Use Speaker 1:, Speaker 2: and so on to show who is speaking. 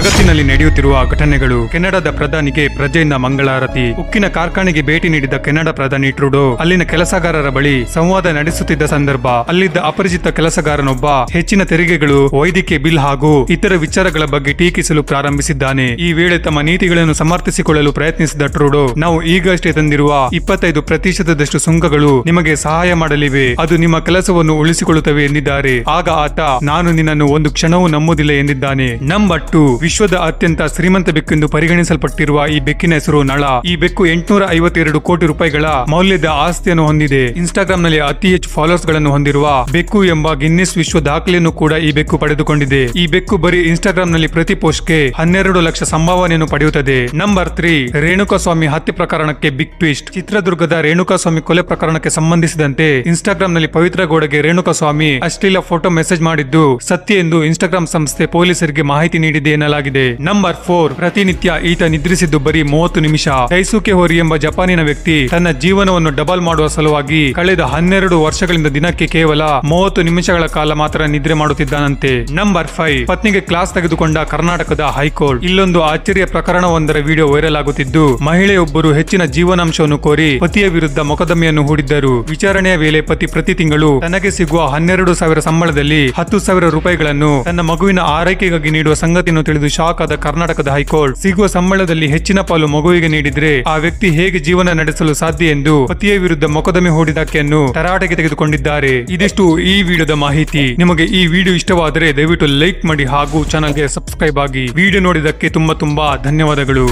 Speaker 1: ಜಗತ್ತಿನಲ್ಲಿ ನಡೆಯುತ್ತಿರುವ ಘಟನೆಗಳು ಕೆನಡಾದ ಪ್ರಧಾನಿಗೆ ಪ್ರಜೆಯಿಂದ ಮಂಗಳಾರತಿ ಉಕ್ಕಿನ ಕಾರ್ಖಾನೆಗೆ ಭೇಟಿ ನೀಡಿದ ಕೆನಡಾ ಪ್ರಧಾನಿ ಟ್ರುಡೋ ಅಲ್ಲಿನ ಕೆಲಸಗಾರರ ಬಳಿ ಸಂವಾದ ನಡೆಸುತ್ತಿದ್ದ ಸಂದರ್ಭ ಅಲ್ಲಿದ್ದ ಅಪರಿಚಿತ ಕೆಲಸಗಾರನೊಬ್ಬ ಹೆಚ್ಚಿನ ತೆರಿಗೆಗಳು ವೈದ್ಯಕೀಯ ಬಿಲ್ ಹಾಗೂ ಇತರ ವಿಚಾರಗಳ ಬಗ್ಗೆ ಟೀಕಿಸಲು ಪ್ರಾರಂಭಿಸಿದ್ದಾನೆ ಈ ವೇಳೆ ತಮ್ಮ ನೀತಿಗಳನ್ನು ಸಮರ್ಥಿಸಿಕೊಳ್ಳಲು ಪ್ರಯತ್ನಿಸಿದ ಟ್ರೂಡೋ ನಾವು ಈಗಷ್ಟೇ ತಂದಿರುವ ಇಪ್ಪತ್ತೈದು ಪ್ರತಿಶತದಷ್ಟು ಸುಂಕಗಳು ನಿಮಗೆ ಸಹಾಯ ಮಾಡಲಿವೆ ಅದು ನಿಮ್ಮ ಕೆಲಸವನ್ನು ಉಳಿಸಿಕೊಳ್ಳುತ್ತವೆ ಎಂದಿದ್ದಾರೆ ಆಗ ಆತ ನಾನು ನಿನ್ನನ್ನು ಒಂದು ಕ್ಷಣವೂ ನಂಬುವುದಿಲ್ಲ ಎಂದಿದ್ದಾನೆ ನಂಬಟ್ಟು ವಿಶ್ವದ ಅತ್ಯಂತ ಶ್ರೀಮಂತ ಬೆಕ್ಕೆಂದು ಪರಿಗಣಿಸಲ್ಪಟ್ಟಿರುವ ಈ ಬೆಕ್ಕಿನ ಹೆಸರು ನಳ ಈ ಬೆಕ್ಕು ಎಂಟುನೂರ ಐವತ್ತೆರಡು ಕೋಟಿ ರೂಪಾಯಿಗಳ ಮೌಲ್ಯದ ಆಸ್ತಿಯನ್ನು ಹೊಂದಿದೆ ಇನ್ಸ್ಟಾಗ್ರಾಮ್ ನಲ್ಲಿ ಅತಿ ಹೆಚ್ಚು ಫಾಲೋವರ್ಸ್ ಗಳನ್ನು ಹೊಂದಿರುವ ಬೆಕ್ಕು ಎಂಬ ಗಿನ್ನಿಸ್ ವಿಶ್ವ ದಾಖಲೆಯನ್ನು ಕೂಡ ಈ ಬೆಕ್ಕು ಪಡೆದುಕೊಂಡಿದೆ ಈ ಬೆಕ್ಕು ಬರೀ ಇನ್ಸ್ಟಾಗ್ರಾಮ್ ನಲ್ಲಿ ಪ್ರತಿ ಪೋಸ್ಟ್ಗೆ ಹನ್ನೆರಡು ಲಕ್ಷ ಸಂಭಾವನೆಯನ್ನು ಪಡೆಯುತ್ತದೆ ನಂಬರ್ ತ್ರೀ ರೇಣುಕಾಸ್ವಾಮಿ ಹತ್ಯೆ ಪ್ರಕರಣಕ್ಕೆ ಬಿಗ್ ಟ್ವಿಸ್ಟ್ ಚಿತ್ರದುರ್ಗದ ರೇಣುಕಾಸ್ವಾಮಿ ಕೊಲೆ ಪ್ರಕರಣಕ್ಕೆ ಸಂಬಂಧಿಸಿದಂತೆ ಇನ್ಸ್ಟಾಗ್ರಾಂ ನಲ್ಲಿ ಪವಿತ್ರ ಗೋಡೆಗೆ ರೇಣುಕಾಸ್ವಾಮಿ ಅಶ್ಲೀಲ ಫೋಟೋ ಮೆಸೇಜ್ ಮಾಡಿದ್ದು ಸತ್ಯ ಎಂದು ಇನ್ಸ್ಟಾಗ್ರಾಂ ಸಂಸ್ಥೆ ಪೊಲೀಸರಿಗೆ ಮಾಹಿತಿ ನೀಡಿದೆ ಎನ್ನಲಾಗಿದೆ ಮಾಡಲಾಗಿದೆ ನಂಬರ್ ಫೋರ್ ಪ್ರತಿನಿತ್ಯ ಈತ ನಿದ್ರಿಸಿದ್ದು ಬರೀ ಮೂವತ್ತು ನಿಮಿಷ ಕೈಸುಕೆ ಹೋರಿ ಎಂಬ ಜಪಾನಿನ ವ್ಯಕ್ತಿ ತನ್ನ ಜೀವನವನ್ನು ಡಬಲ್ ಮಾಡುವ ಸಲುವಾಗಿ ಕಳೆದ ಹನ್ನೆರಡು ವರ್ಷಗಳಿಂದ ದಿನಕ್ಕೆ ಕೇವಲ ಮೂವತ್ತು ನಿಮಿಷಗಳ ಕಾಲ ಮಾತ್ರ ನಿದ್ರೆ ಮಾಡುತ್ತಿದ್ದಾನಂತೆ ನಂಬರ್ ಫೈವ್ ಪತ್ನಿಗೆ ಕ್ಲಾಸ್ ತೆಗೆದುಕೊಂಡ ಕರ್ನಾಟಕದ ಹೈಕೋರ್ಟ್ ಇಲ್ಲೊಂದು ಆಶ್ಚರ್ಯ ಪ್ರಕರಣವೊಂದರ ವಿಡಿಯೋ ವೈರಲ್ ಆಗುತ್ತಿದ್ದು ಮಹಿಳೆಯೊಬ್ಬರು ಹೆಚ್ಚಿನ ಜೀವನಾಂಶವನ್ನು ಕೋರಿ ಪತಿಯ ವಿರುದ್ಧ ಮೊಕದ್ದಮೆಯನ್ನು ಹೂಡಿದ್ದರು ವಿಚಾರಣೆಯ ವೇಳೆ ಪತಿ ಪ್ರತಿ ತಿಂಗಳು ತನಗೆ ಸಿಗುವ ಹನ್ನೆರಡು ಸಾವಿರ ಸಂಬಳದಲ್ಲಿ ಹತ್ತು ಸಾವಿರ ರೂಪಾಯಿಗಳನ್ನು ತನ್ನ ಮಗುವಿನ ಆರೈಕೆಗಾಗಿ ನೀಡುವ ಸಂಗತಿಯನ್ನು ತಿಳಿದು ಶಾಕ್ ಆದ ಕರ್ನಾಟಕದ ಹೈಕೋರ್ಟ್ ಸಿಗುವ ಸಂಬಳದಲ್ಲಿ ಹೆಚ್ಚಿನ ಪಾಲು ಮಗುವಿಗೆ ನೀಡಿದ್ರೆ ಆ ವ್ಯಕ್ತಿ ಹೇಗೆ ಜೀವನ ನಡೆಸಲು ಸಾಧ್ಯ ಎಂದು ಪತಿಯ ವಿರುದ್ಧ ಮೊಕದಮೆ ಹೂಡಿದಾಕೆಯನ್ನು ತರಾಟೆಗೆ ತೆಗೆದುಕೊಂಡಿದ್ದಾರೆ ಇದಿಷ್ಟು ಈ ವಿಡಿಯೋದ ಮಾಹಿತಿ ನಿಮಗೆ ಈ ವಿಡಿಯೋ ಇಷ್ಟವಾದರೆ ದಯವಿಟ್ಟು ಲೈಕ್ ಮಾಡಿ ಹಾಗೂ ಚಾನಲ್ಗೆ ಸಬ್ಸ್ಕ್ರೈಬ್ ಆಗಿ ವಿಡಿಯೋ ನೋಡಿದಕ್ಕೆ ತುಂಬಾ ತುಂಬಾ ಧನ್ಯವಾದಗಳು